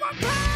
my power.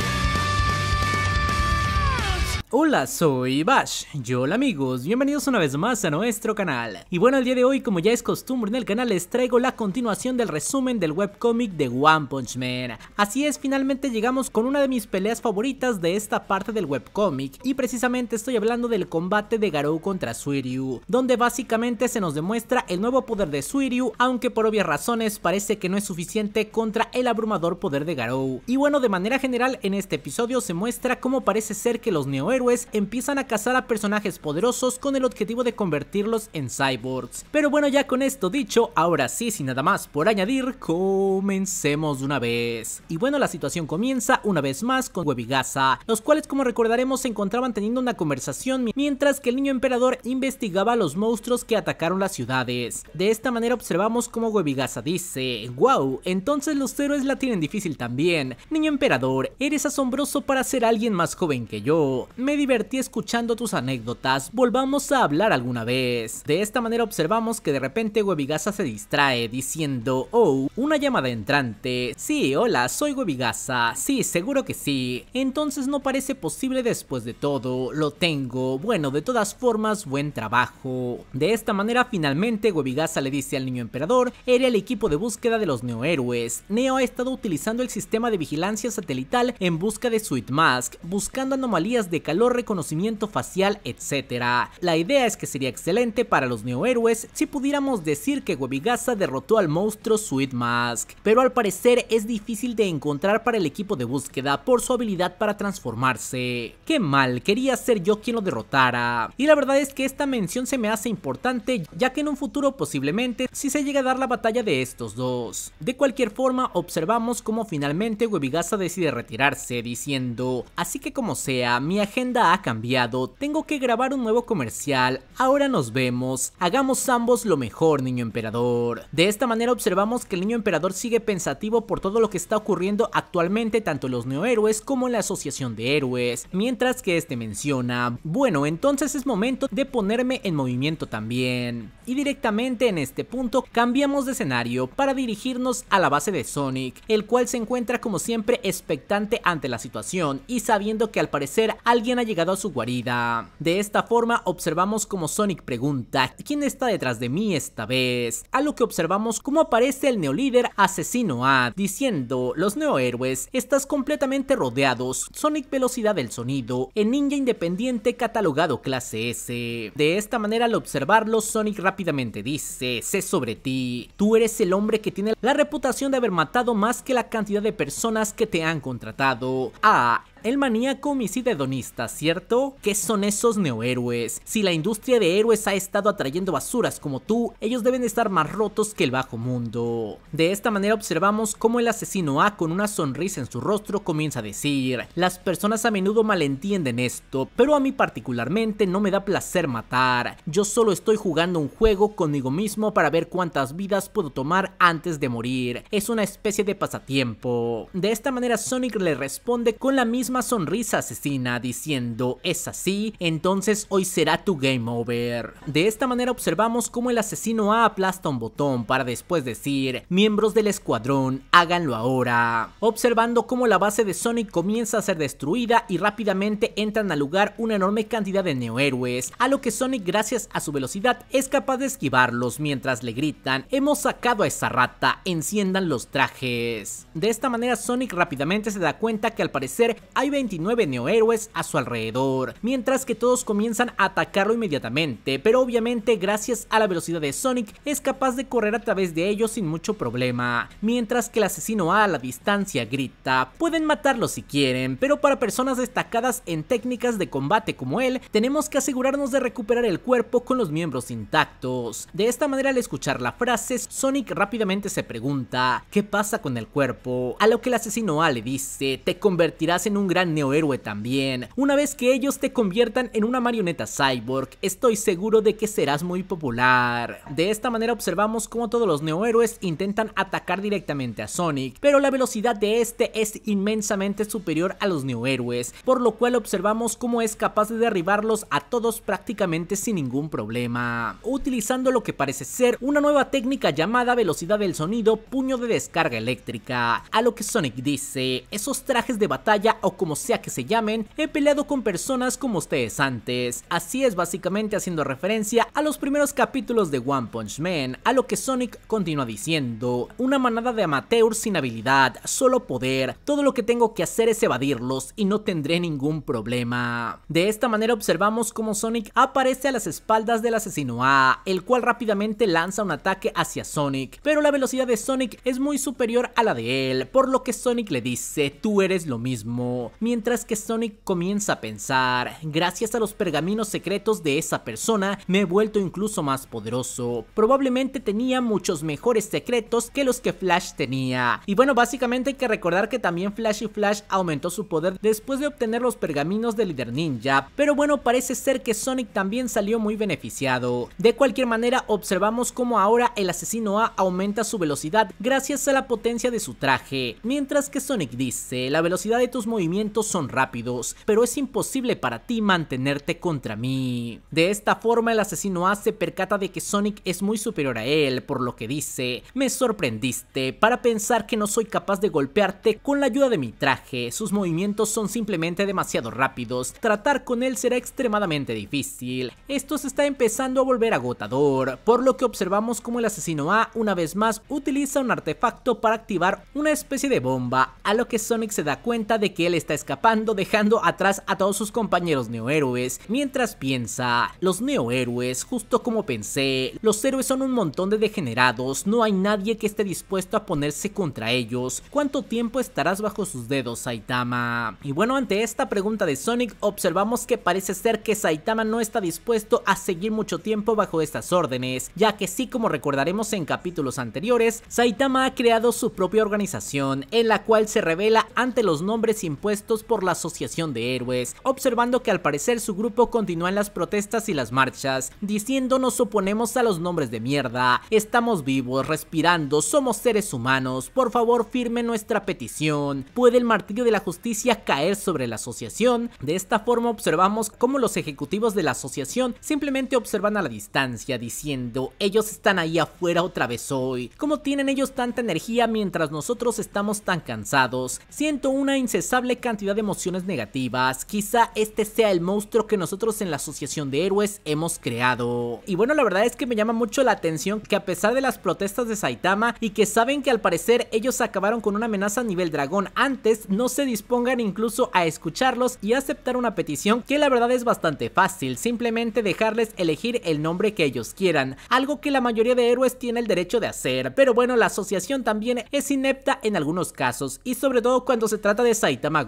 Hola, soy Bash. Yo, hola amigos, bienvenidos una vez más a nuestro canal. Y bueno, el día de hoy, como ya es costumbre en el canal, les traigo la continuación del resumen del webcómic de One Punch Man. Así es, finalmente llegamos con una de mis peleas favoritas de esta parte del webcómic. y precisamente estoy hablando del combate de Garou contra Suiryu, donde básicamente se nos demuestra el nuevo poder de Suiryu, aunque por obvias razones parece que no es suficiente contra el abrumador poder de Garou. Y bueno, de manera general, en este episodio se muestra cómo parece ser que los neo-heroes empiezan a cazar a personajes poderosos con el objetivo de convertirlos en cyborgs. Pero bueno, ya con esto dicho, ahora sí, sin nada más por añadir, comencemos una vez. Y bueno, la situación comienza una vez más con Webigasa, los cuales como recordaremos se encontraban teniendo una conversación mientras que el niño emperador investigaba a los monstruos que atacaron las ciudades. De esta manera observamos cómo Webigasa dice, wow, entonces los héroes la tienen difícil también. Niño emperador, eres asombroso para ser alguien más joven que yo. Me divertí escuchando tus anécdotas, volvamos a hablar alguna vez. De esta manera observamos que de repente Webigasa se distrae diciendo, oh, una llamada entrante. Sí, hola, soy Webigasa. Sí, seguro que sí. Entonces no parece posible después de todo, lo tengo. Bueno, de todas formas, buen trabajo. De esta manera finalmente Webigasa le dice al niño emperador, era el equipo de búsqueda de los neohéroes. Neo ha estado utilizando el sistema de vigilancia satelital en busca de Sweet Mask, buscando anomalías de calidad reconocimiento facial, etcétera La idea es que sería excelente para los neohéroes si pudiéramos decir que Webigasa derrotó al monstruo Sweet Mask, pero al parecer es difícil de encontrar para el equipo de búsqueda por su habilidad para transformarse. Qué mal, quería ser yo quien lo derrotara. Y la verdad es que esta mención se me hace importante ya que en un futuro posiblemente si se llega a dar la batalla de estos dos. De cualquier forma observamos cómo finalmente Webigasa decide retirarse diciendo, así que como sea, mi agente ha cambiado, tengo que grabar un nuevo comercial, ahora nos vemos, hagamos ambos lo mejor, niño emperador. De esta manera observamos que el niño emperador sigue pensativo por todo lo que está ocurriendo actualmente tanto en los neohéroes como en la asociación de héroes, mientras que este menciona, bueno, entonces es momento de ponerme en movimiento también. Y directamente en este punto cambiamos de escenario para dirigirnos a la base de Sonic, el cual se encuentra como siempre expectante ante la situación y sabiendo que al parecer alguien ha llegado a su guarida. De esta forma observamos como Sonic pregunta, ¿quién está detrás de mí esta vez? A lo que observamos como aparece el neolíder asesino A, diciendo, los neohéroes, estás completamente rodeados, Sonic velocidad del sonido, en ninja independiente catalogado clase S. De esta manera al observarlo Sonic rápidamente rápidamente, dice, sé sobre ti, tú eres el hombre que tiene la reputación de haber matado más que la cantidad de personas que te han contratado. Ah, el maníaco homicida hedonista, ¿cierto? ¿Qué son esos neohéroes? Si la industria de héroes ha estado atrayendo basuras como tú, ellos deben estar más rotos que el bajo mundo. De esta manera observamos cómo el asesino A con una sonrisa en su rostro comienza a decir, las personas a menudo malentienden esto, pero a mí particularmente no me da placer matar, yo solo estoy jugando un juego conmigo mismo para ver cuántas vidas puedo tomar antes de morir, es una especie de pasatiempo. De esta manera Sonic le responde con la misma sonrisa asesina diciendo es así, entonces hoy será tu game over. De esta manera observamos cómo el asesino A aplasta un botón para después decir miembros del escuadrón háganlo ahora. Observando cómo la base de Sonic comienza a ser destruida y rápidamente entran al lugar una enorme cantidad de neohéroes, a lo que Sonic gracias a su velocidad es capaz de esquivarlos mientras le gritan hemos sacado a esa rata, enciendan los trajes. De esta manera Sonic rápidamente se da cuenta que al parecer hay hay 29 neohéroes a su alrededor, mientras que todos comienzan a atacarlo inmediatamente, pero obviamente gracias a la velocidad de Sonic es capaz de correr a través de ellos sin mucho problema, mientras que el asesino A a la distancia grita, pueden matarlo si quieren, pero para personas destacadas en técnicas de combate como él, tenemos que asegurarnos de recuperar el cuerpo con los miembros intactos. De esta manera al escuchar la frase, Sonic rápidamente se pregunta, ¿qué pasa con el cuerpo? A lo que el asesino A le dice, te convertirás en un un gran neohéroe también. Una vez que ellos te conviertan en una marioneta cyborg, estoy seguro de que serás muy popular. De esta manera observamos cómo todos los neohéroes intentan atacar directamente a Sonic, pero la velocidad de este es inmensamente superior a los neohéroes, por lo cual observamos cómo es capaz de derribarlos a todos prácticamente sin ningún problema, utilizando lo que parece ser una nueva técnica llamada velocidad del sonido puño de descarga eléctrica, a lo que Sonic dice, esos trajes de batalla o como sea que se llamen, he peleado con personas como ustedes antes. Así es básicamente haciendo referencia a los primeros capítulos de One Punch Man, a lo que Sonic continúa diciendo. Una manada de amateurs sin habilidad, solo poder, todo lo que tengo que hacer es evadirlos y no tendré ningún problema. De esta manera observamos cómo Sonic aparece a las espaldas del asesino A, el cual rápidamente lanza un ataque hacia Sonic, pero la velocidad de Sonic es muy superior a la de él, por lo que Sonic le dice, tú eres lo mismo mientras que Sonic comienza a pensar, gracias a los pergaminos secretos de esa persona, me he vuelto incluso más poderoso, probablemente tenía muchos mejores secretos que los que Flash tenía. Y bueno, básicamente hay que recordar que también Flash y Flash aumentó su poder después de obtener los pergaminos del líder ninja, pero bueno, parece ser que Sonic también salió muy beneficiado. De cualquier manera, observamos cómo ahora el asesino A aumenta su velocidad gracias a la potencia de su traje, mientras que Sonic dice, la velocidad de tus movimientos son rápidos, pero es imposible para ti mantenerte contra mí. De esta forma el asesino A se percata de que Sonic es muy superior a él, por lo que dice, me sorprendiste para pensar que no soy capaz de golpearte con la ayuda de mi traje, sus movimientos son simplemente demasiado rápidos, tratar con él será extremadamente difícil. Esto se está empezando a volver agotador, por lo que observamos como el asesino A una vez más utiliza un artefacto para activar una especie de bomba, a lo que Sonic se da cuenta de que él es está escapando dejando atrás a todos sus compañeros neohéroes mientras piensa, los neohéroes, justo como pensé, los héroes son un montón de degenerados, no hay nadie que esté dispuesto a ponerse contra ellos, ¿cuánto tiempo estarás bajo sus dedos Saitama? Y bueno, ante esta pregunta de Sonic observamos que parece ser que Saitama no está dispuesto a seguir mucho tiempo bajo estas órdenes, ya que sí como recordaremos en capítulos anteriores, Saitama ha creado su propia organización en la cual se revela ante los nombres impuestos por la Asociación de Héroes, observando que al parecer su grupo continúa en las protestas y las marchas, diciendo nos oponemos a los nombres de mierda, estamos vivos, respirando, somos seres humanos, por favor firme nuestra petición, puede el martillo de la justicia caer sobre la asociación, de esta forma observamos cómo los ejecutivos de la asociación simplemente observan a la distancia, diciendo ellos están ahí afuera otra vez hoy, cómo tienen ellos tanta energía mientras nosotros estamos tan cansados, siento una incesable cantidad de emociones negativas, quizá este sea el monstruo que nosotros en la Asociación de Héroes hemos creado. Y bueno, la verdad es que me llama mucho la atención que a pesar de las protestas de Saitama y que saben que al parecer ellos acabaron con una amenaza a nivel dragón antes, no se dispongan incluso a escucharlos y aceptar una petición que la verdad es bastante fácil, simplemente dejarles elegir el nombre que ellos quieran, algo que la mayoría de héroes tiene el derecho de hacer, pero bueno, la asociación también es inepta en algunos casos y sobre todo cuando se trata de Saitama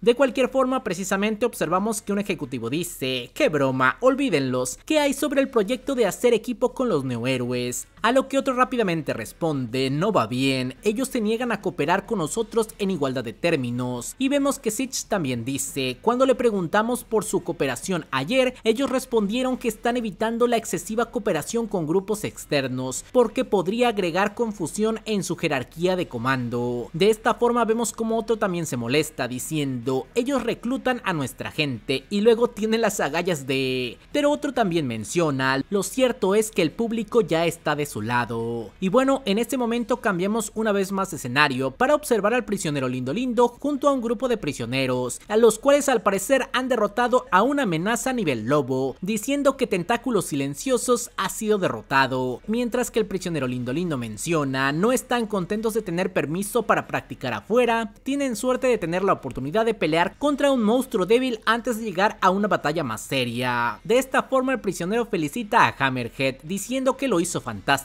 de cualquier forma, precisamente observamos que un ejecutivo dice, qué broma, olvídenlos, ¿qué hay sobre el proyecto de hacer equipo con los neohéroes? A lo que otro rápidamente responde, no va bien, ellos se niegan a cooperar con nosotros en igualdad de términos. Y vemos que Sitch también dice, cuando le preguntamos por su cooperación ayer, ellos respondieron que están evitando la excesiva cooperación con grupos externos, porque podría agregar confusión en su jerarquía de comando. De esta forma vemos como otro también se molesta, diciendo, ellos reclutan a nuestra gente y luego tienen las agallas de... Pero otro también menciona, lo cierto es que el público ya está de lado. Y bueno, en este momento cambiamos una vez más de escenario para observar al prisionero Lindo Lindo junto a un grupo de prisioneros, a los cuales al parecer han derrotado a una amenaza a nivel lobo, diciendo que Tentáculos Silenciosos ha sido derrotado, mientras que el prisionero Lindo Lindo menciona, no están contentos de tener permiso para practicar afuera, tienen suerte de tener la oportunidad de pelear contra un monstruo débil antes de llegar a una batalla más seria. De esta forma el prisionero felicita a Hammerhead diciendo que lo hizo fantástico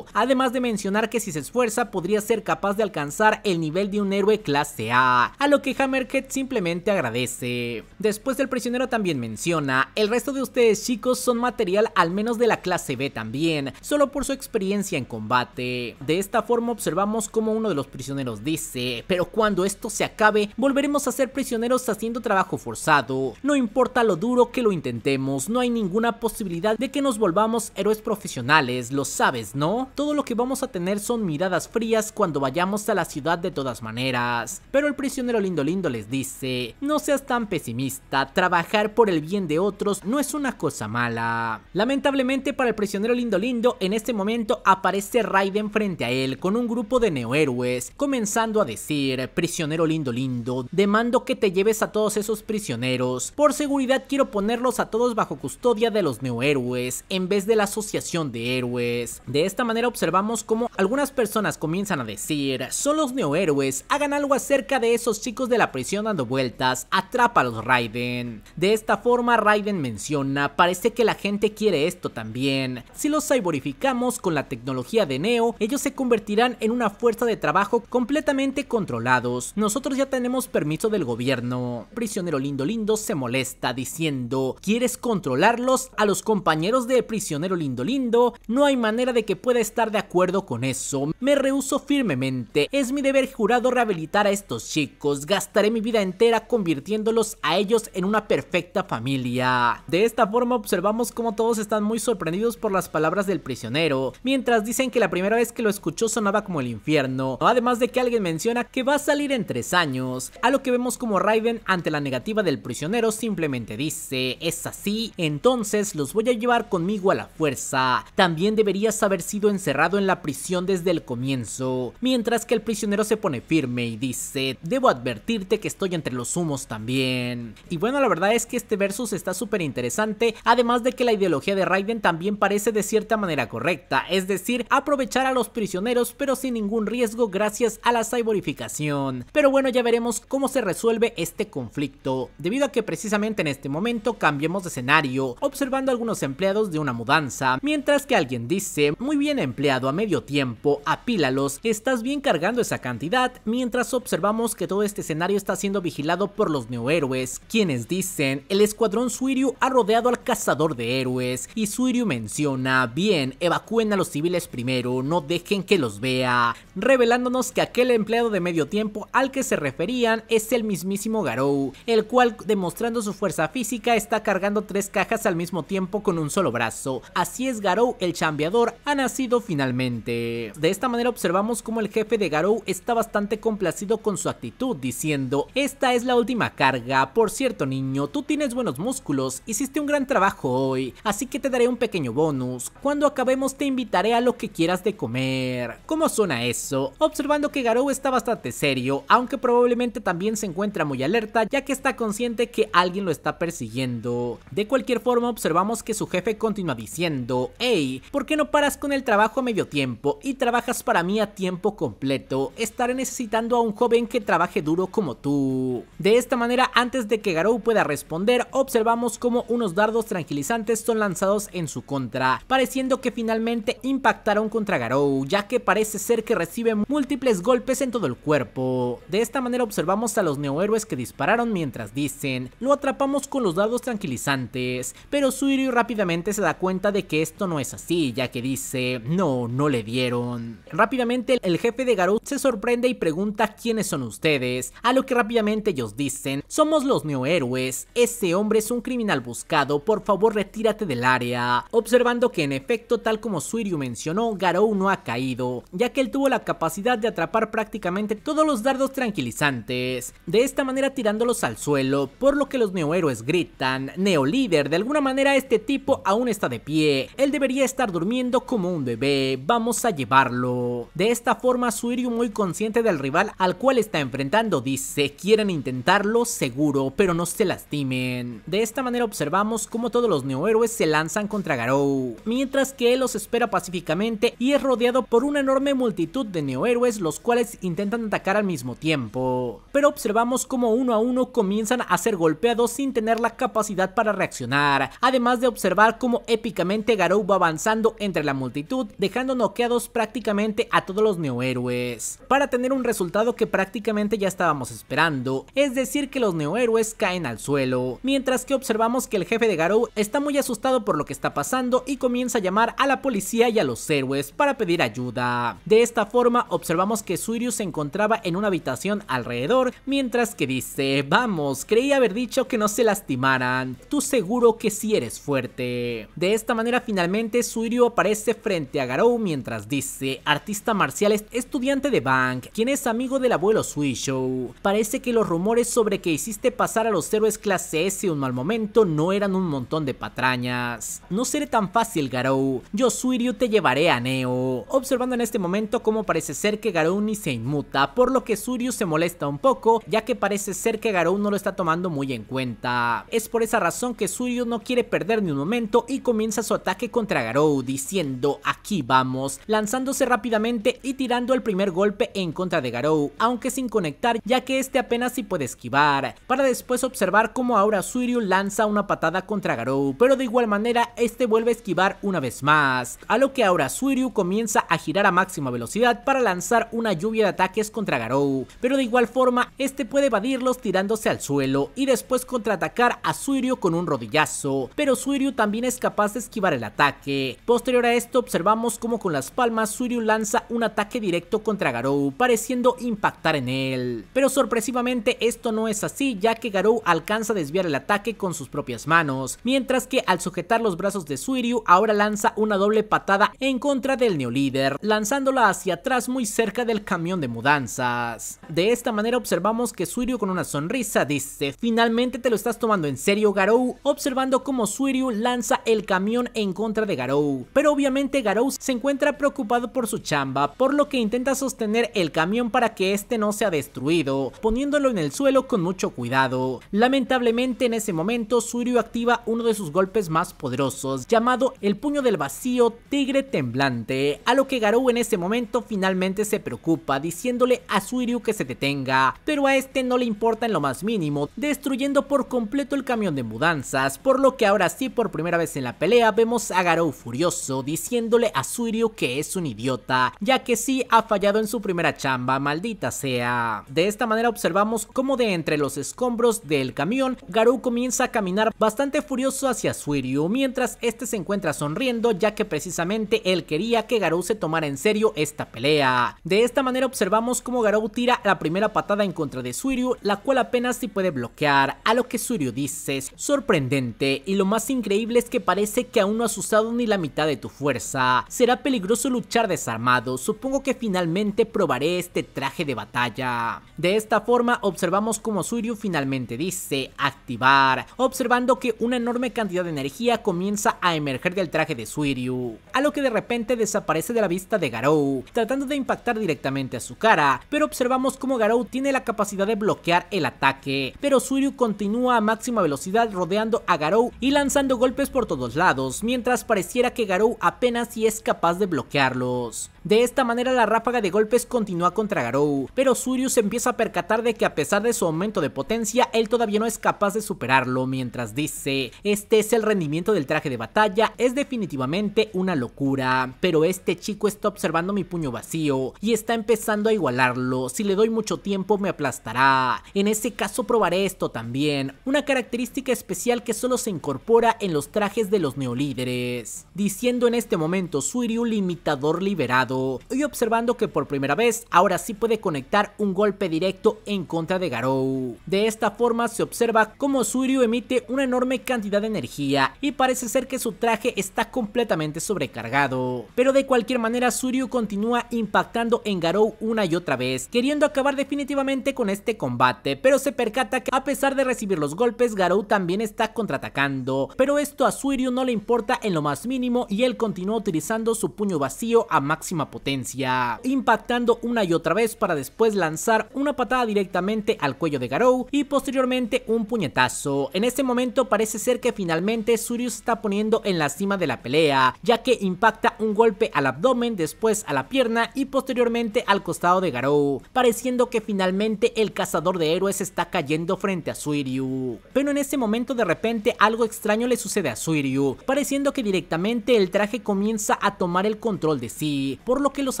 además de mencionar que si se esfuerza podría ser capaz de alcanzar el nivel de un héroe clase A, a lo que Hammerhead simplemente agradece. Después del prisionero también menciona, el resto de ustedes chicos son material al menos de la clase B también, solo por su experiencia en combate. De esta forma observamos como uno de los prisioneros dice, pero cuando esto se acabe volveremos a ser prisioneros haciendo trabajo forzado, no importa lo duro que lo intentemos, no hay ninguna posibilidad de que nos volvamos héroes profesionales, lo sabes pues, no, todo lo que vamos a tener son miradas frías cuando vayamos a la ciudad de todas maneras. Pero el prisionero lindo lindo les dice, no seas tan pesimista, trabajar por el bien de otros no es una cosa mala. Lamentablemente para el prisionero lindo lindo, en este momento aparece Raiden frente a él con un grupo de neohéroes, comenzando a decir, prisionero lindo lindo, demando que te lleves a todos esos prisioneros, por seguridad quiero ponerlos a todos bajo custodia de los neohéroes, en vez de la asociación de héroes. De esta manera observamos cómo algunas personas comienzan a decir, son los neohéroes, hagan algo acerca de esos chicos de la prisión dando vueltas, atrápalos Raiden. De esta forma Raiden menciona, parece que la gente quiere esto también. Si los cyborificamos con la tecnología de Neo, ellos se convertirán en una fuerza de trabajo completamente controlados. Nosotros ya tenemos permiso del gobierno. Prisionero lindo lindo se molesta diciendo, ¿quieres controlarlos a los compañeros de prisionero lindo lindo? No hay manera de que pueda estar de acuerdo con eso. Me rehuso firmemente. Es mi deber jurado rehabilitar a estos chicos. Gastaré mi vida entera convirtiéndolos a ellos en una perfecta familia. De esta forma observamos Como todos están muy sorprendidos por las palabras del prisionero, mientras dicen que la primera vez que lo escuchó sonaba como el infierno, además de que alguien menciona que va a salir en tres años, a lo que vemos como Raiden ante la negativa del prisionero simplemente dice, es así, entonces los voy a llevar conmigo a la fuerza, también deberías haber sido encerrado en la prisión desde el comienzo, mientras que el prisionero se pone firme y dice, debo advertirte que estoy entre los humos también. Y bueno, la verdad es que este versus está súper interesante, además de que la ideología de Raiden también parece de cierta manera correcta, es decir, aprovechar a los prisioneros pero sin ningún riesgo gracias a la cyborificación. Pero bueno, ya veremos cómo se resuelve este conflicto, debido a que precisamente en este momento cambiemos de escenario, observando a algunos empleados de una mudanza, mientras que alguien dice, muy bien empleado a medio tiempo, apílalos, estás bien cargando esa cantidad mientras observamos que todo este escenario está siendo vigilado por los neohéroes, quienes dicen el escuadrón Suiryu ha rodeado al cazador de héroes y Suiryu menciona, bien, evacúen a los civiles primero, no dejen que los vea, revelándonos que aquel empleado de medio tiempo al que se referían es el mismísimo Garou, el cual demostrando su fuerza física está cargando tres cajas al mismo tiempo con un solo brazo, así es Garou el chambeador ha nacido finalmente. De esta manera observamos cómo el jefe de Garou está bastante complacido con su actitud, diciendo, esta es la última carga, por cierto niño, tú tienes buenos músculos, hiciste un gran trabajo hoy, así que te daré un pequeño bonus, cuando acabemos te invitaré a lo que quieras de comer. ¿Cómo suena eso? Observando que Garou está bastante serio, aunque probablemente también se encuentra muy alerta, ya que está consciente que alguien lo está persiguiendo. De cualquier forma observamos que su jefe continúa diciendo, hey, ¿por qué no paras con el trabajo a medio tiempo y trabajas para mí a tiempo completo, estaré necesitando a un joven que trabaje duro como tú. De esta manera, antes de que Garou pueda responder, observamos cómo unos dardos tranquilizantes son lanzados en su contra, pareciendo que finalmente impactaron contra Garou, ya que parece ser que recibe múltiples golpes en todo el cuerpo. De esta manera observamos a los neohéroes que dispararon mientras dicen, lo atrapamos con los dardos tranquilizantes, pero Suiryu rápidamente se da cuenta de que esto no es así, ya que dice, no, no le dieron. Rápidamente el jefe de Garou se sorprende y pregunta quiénes son ustedes, a lo que rápidamente ellos dicen, somos los neohéroes, ese hombre es un criminal buscado, por favor retírate del área. Observando que en efecto, tal como Suiryu mencionó, Garou no ha caído, ya que él tuvo la capacidad de atrapar prácticamente todos los dardos tranquilizantes, de esta manera tirándolos al suelo, por lo que los neohéroes gritan, Neo-Líder, de alguna manera este tipo aún está de pie, él debería estar durmiendo como un bebé, vamos a llevarlo. De esta forma Suiryu muy consciente del rival al cual está enfrentando dice, quieren intentarlo seguro, pero no se lastimen. De esta manera observamos como todos los neohéroes se lanzan contra Garou, mientras que él los espera pacíficamente y es rodeado por una enorme multitud de neohéroes los cuales intentan atacar al mismo tiempo. Pero observamos como uno a uno comienzan a ser golpeados sin tener la capacidad para reaccionar, además de observar cómo épicamente Garou va avanzando entre la multitud multitud, dejando noqueados prácticamente a todos los neohéroes, para tener un resultado que prácticamente ya estábamos esperando, es decir que los neohéroes caen al suelo, mientras que observamos que el jefe de Garou está muy asustado por lo que está pasando y comienza a llamar a la policía y a los héroes para pedir ayuda. De esta forma observamos que Suiryu se encontraba en una habitación alrededor, mientras que dice, vamos, creí haber dicho que no se lastimaran, tú seguro que sí eres fuerte. De esta manera finalmente Suiryu aparece frente a Garou mientras dice, artista marcial estudiante de Bank, quien es amigo del abuelo Suishou. Parece que los rumores sobre que hiciste pasar a los héroes clase S un mal momento no eran un montón de patrañas. No seré tan fácil Garou, yo Suiryu te llevaré a Neo. Observando en este momento cómo parece ser que Garou ni se inmuta, por lo que Suiryu se molesta un poco, ya que parece ser que Garou no lo está tomando muy en cuenta. Es por esa razón que Suiryu no quiere perder ni un momento y comienza su ataque contra Garou, diciendo aquí vamos, lanzándose rápidamente y tirando el primer golpe en contra de Garou, aunque sin conectar ya que este apenas si puede esquivar, para después observar cómo ahora Suiryu lanza una patada contra Garou, pero de igual manera este vuelve a esquivar una vez más, a lo que ahora Suiryu comienza a girar a máxima velocidad para lanzar una lluvia de ataques contra Garou, pero de igual forma este puede evadirlos tirándose al suelo y después contraatacar a Suiryu con un rodillazo, pero Suiryu también es capaz de esquivar el ataque. Posterior a esto observamos como con las palmas Suiryu lanza un ataque directo contra Garou, pareciendo impactar en él, pero sorpresivamente esto no es así ya que Garou alcanza a desviar el ataque con sus propias manos, mientras que al sujetar los brazos de Suiryu ahora lanza una doble patada en contra del Neolíder lanzándola hacia atrás muy cerca del camión de mudanzas. De esta manera observamos que Suiryu con una sonrisa dice, finalmente te lo estás tomando en serio Garou, observando cómo Suiryu lanza el camión en contra de Garou. Pero obviamente Garou se encuentra preocupado por su chamba, por lo que intenta sostener el camión para que este no sea destruido, poniéndolo en el suelo con mucho cuidado. Lamentablemente en ese momento Suiryu activa uno de sus golpes más poderosos, llamado el puño del vacío tigre temblante, a lo que Garou en ese momento finalmente se preocupa diciéndole a Suiryu que se detenga, pero a este no le importa en lo más mínimo, destruyendo por completo el camión de mudanzas, por lo que ahora sí por primera vez en la pelea vemos a Garou furioso diciéndole a Suiryu que es un idiota, ya que sí ha fallado en su primera chamba, maldita sea. De esta manera observamos cómo de entre los escombros del camión, Garou comienza a caminar bastante furioso hacia Suiryu, mientras este se encuentra sonriendo ya que precisamente él quería que Garou se tomar en serio esta pelea. De esta manera observamos cómo Garou tira la primera patada en contra de Suiryu, la cual apenas se puede bloquear, a lo que Suiryu dice, sorprendente, y lo más increíble es que parece que aún no has usado ni la mitad de tu fuerza. Será peligroso luchar desarmado, supongo que finalmente probaré este traje de batalla. De esta forma observamos cómo Suiryu finalmente dice, activar, observando que una enorme cantidad de energía comienza a emerger del traje de Suiryu, a lo que de repente desaparece de vista de Garou, tratando de impactar directamente a su cara, pero observamos cómo Garou tiene la capacidad de bloquear el ataque, pero Suryu continúa a máxima velocidad rodeando a Garou y lanzando golpes por todos lados, mientras pareciera que Garou apenas si es capaz de bloquearlos. De esta manera la ráfaga de golpes continúa contra Garou, pero Surius se empieza a percatar de que a pesar de su aumento de potencia, él todavía no es capaz de superarlo, mientras dice, este es el rendimiento del traje de batalla, es definitivamente una locura, pero este chico está observando mi puño vacío y está empezando a igualarlo, si le doy mucho tiempo me aplastará, en ese caso probaré esto también, una característica especial que solo se incorpora en los trajes de los neolíderes, diciendo en este momento Suiryu limitador liberado, y observando que por primera vez ahora sí puede conectar un golpe directo en contra de Garou. De esta forma se observa como Suiryu emite una enorme cantidad de energía y parece ser que su traje está completamente sobrecargado. Pero de cualquier manera Suiryu continúa impactando en Garou una y otra vez, queriendo acabar definitivamente con este combate, pero se percata que a pesar de recibir los golpes Garou también está contraatacando, pero esto a Suiryu no le importa en lo más mínimo y él continúa utilizando su puño vacío a máxima potencia, impactando una y otra vez para después lanzar una patada directamente al cuello de Garou y posteriormente un puñetazo. En este momento parece ser que finalmente Suryu se está poniendo en la cima de la pelea, ya que impacta un golpe al abdomen, después a la pierna y posteriormente al costado de Garou, pareciendo que finalmente el cazador de héroes está cayendo frente a Suiryu. Pero en este momento de repente algo extraño le sucede a Suiryu, pareciendo que directamente el traje comienza a tomar el control de sí, por lo que los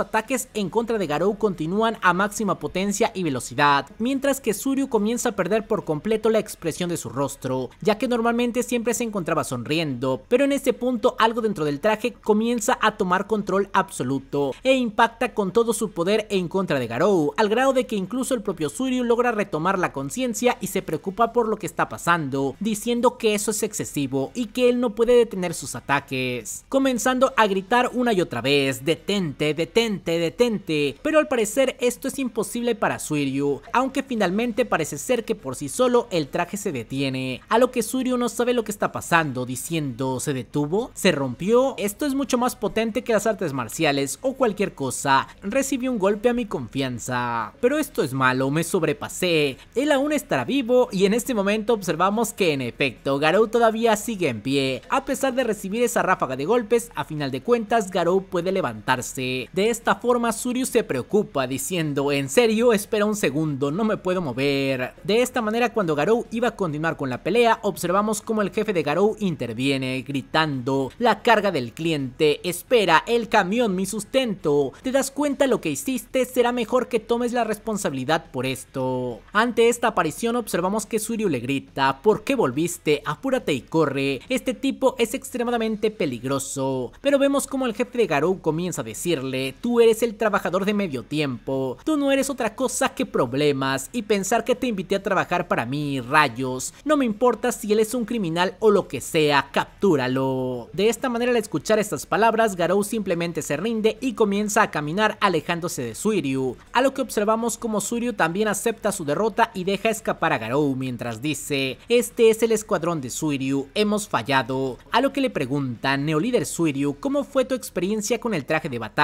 ataques en contra de Garou continúan a máxima potencia y velocidad, mientras que Suryu comienza a perder por completo la expresión de su rostro, ya que normalmente siempre se encontraba sonriendo, pero en este punto algo dentro del traje comienza a tomar control absoluto e impacta con todo su poder en contra de Garou, al grado de que incluso el propio Suryu logra retomar la conciencia y se preocupa por lo que está pasando, diciendo que eso es excesivo y que él no puede detener sus ataques, comenzando a gritar una y otra vez, detente detente, detente, pero al parecer esto es imposible para Suiryu, aunque finalmente parece ser que por sí solo el traje se detiene, a lo que Suiryu no sabe lo que está pasando, diciendo, ¿se detuvo? ¿Se rompió? Esto es mucho más potente que las artes marciales o cualquier cosa, recibió un golpe a mi confianza. Pero esto es malo, me sobrepasé, él aún estará vivo y en este momento observamos que en efecto Garou todavía sigue en pie, a pesar de recibir esa ráfaga de golpes, a final de cuentas Garou puede levantarse. De esta forma Suryu se preocupa diciendo, en serio, espera un segundo, no me puedo mover. De esta manera cuando Garou iba a continuar con la pelea, observamos como el jefe de Garou interviene, gritando, la carga del cliente, espera, el camión, mi sustento. Te das cuenta lo que hiciste, será mejor que tomes la responsabilidad por esto. Ante esta aparición observamos que Suryu le grita, ¿por qué volviste? Apúrate y corre, este tipo es extremadamente peligroso. Pero vemos como el jefe de Garou comienza a decir, tú eres el trabajador de medio tiempo, tú no eres otra cosa que problemas y pensar que te invité a trabajar para mí, rayos, no me importa si él es un criminal o lo que sea, captúralo. De esta manera al escuchar estas palabras, Garou simplemente se rinde y comienza a caminar alejándose de Suiryu, a lo que observamos como Suiryu también acepta su derrota y deja escapar a Garou mientras dice, este es el escuadrón de Suiryu, hemos fallado, a lo que le preguntan, Neolíder Suiryu, ¿cómo fue tu experiencia con el traje de batalla?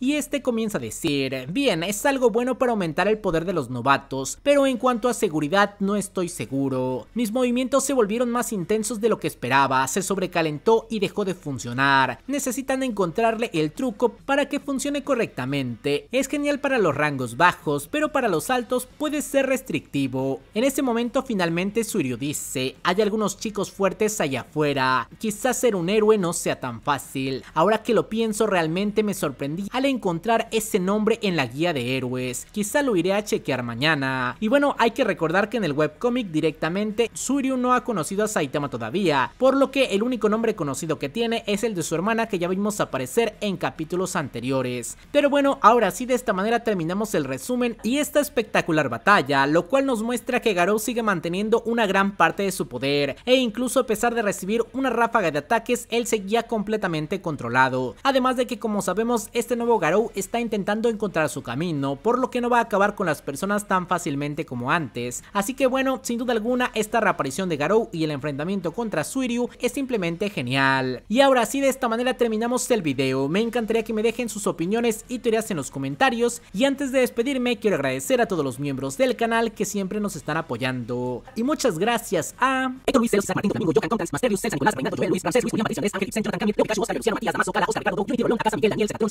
y este comienza a decir, bien, es algo bueno para aumentar el poder de los novatos, pero en cuanto a seguridad no estoy seguro. Mis movimientos se volvieron más intensos de lo que esperaba, se sobrecalentó y dejó de funcionar. Necesitan encontrarle el truco para que funcione correctamente. Es genial para los rangos bajos, pero para los altos puede ser restrictivo. En ese momento finalmente Suryu dice, hay algunos chicos fuertes allá afuera, quizás ser un héroe no sea tan fácil. Ahora que lo pienso realmente me sorprende al encontrar ese nombre en la guía de héroes. Quizá lo iré a chequear mañana. Y bueno, hay que recordar que en el webcomic directamente Suryu no ha conocido a Saitama todavía, por lo que el único nombre conocido que tiene es el de su hermana que ya vimos aparecer en capítulos anteriores. Pero bueno, ahora sí de esta manera terminamos el resumen y esta espectacular batalla, lo cual nos muestra que Garou sigue manteniendo una gran parte de su poder, e incluso a pesar de recibir una ráfaga de ataques, él seguía completamente controlado. Además de que como sabemos este nuevo Garou está intentando encontrar su camino, por lo que no va a acabar con las personas tan fácilmente como antes. Así que bueno, sin duda alguna, esta reaparición de Garou y el enfrentamiento contra Suiryu es simplemente genial. Y ahora sí, de esta manera terminamos el video. Me encantaría que me dejen sus opiniones y teorías en los comentarios. Y antes de despedirme, quiero agradecer a todos los miembros del canal que siempre nos están apoyando. Y muchas gracias a...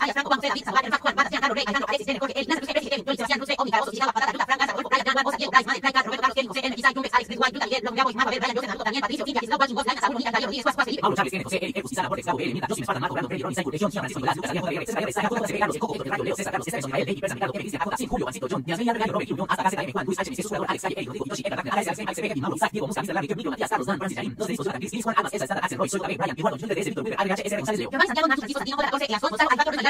Ah ya Franco, Juan, Rey, a Alexis, no se Kevin, Madre, N, Alex, a sé se vamos a ver, no, no, no Alex,